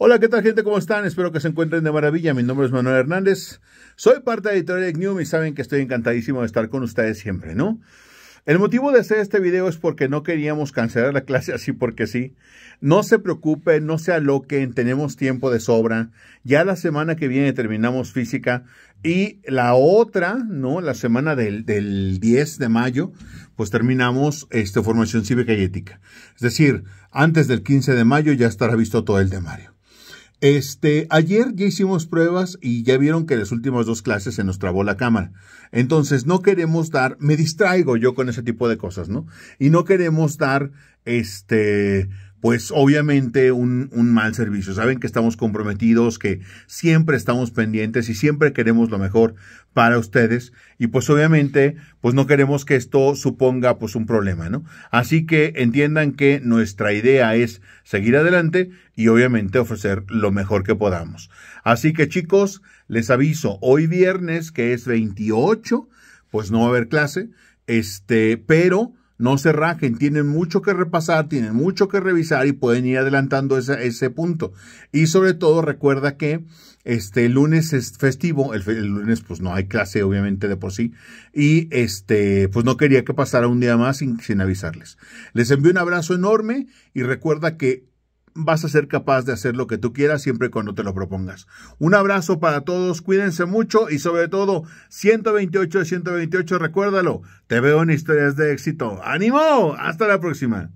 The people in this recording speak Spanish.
Hola, ¿qué tal gente? ¿Cómo están? Espero que se encuentren de maravilla. Mi nombre es Manuel Hernández. Soy parte de Editorial new y saben que estoy encantadísimo de estar con ustedes siempre, ¿no? El motivo de hacer este video es porque no queríamos cancelar la clase así porque sí. No se preocupen, no se aloquen, tenemos tiempo de sobra. Ya la semana que viene terminamos física y la otra, ¿no? La semana del, 10 de mayo, pues terminamos este, formación cívica y ética. Es decir, antes del 15 de mayo ya estará visto todo el temario. Este, ayer ya hicimos pruebas y ya vieron que las últimas dos clases se nos trabó la cámara. Entonces, no queremos dar, me distraigo yo con ese tipo de cosas, ¿no? Y no queremos dar, este, pues obviamente un, mal servicio. Saben que estamos comprometidos, que siempre estamos pendientes y siempre queremos lo mejor para ustedes. Y pues obviamente, pues no queremos que esto suponga pues un problema, ¿no? Así que entiendan que nuestra idea es seguir adelante y obviamente ofrecer lo mejor que podamos. Así que chicos, les aviso, hoy viernes, que es 28, pues no va a haber clase, este, pero no se rajen, tienen mucho que repasar, tienen mucho que revisar y pueden ir adelantando ese, ese punto. Y sobre todo recuerda que este el lunes es festivo, el, lunes pues no hay clase obviamente de por sí y este pues no quería que pasara un día más sin, sin avisarles. Les envío un abrazo enorme y recuerda que vas a ser capaz de hacer lo que tú quieras siempre y cuando te lo propongas. Un abrazo para todos, cuídense mucho y sobre todo 128 de 128, recuérdalo, te veo en historias de éxito. ¡Ánimo! Hasta la próxima.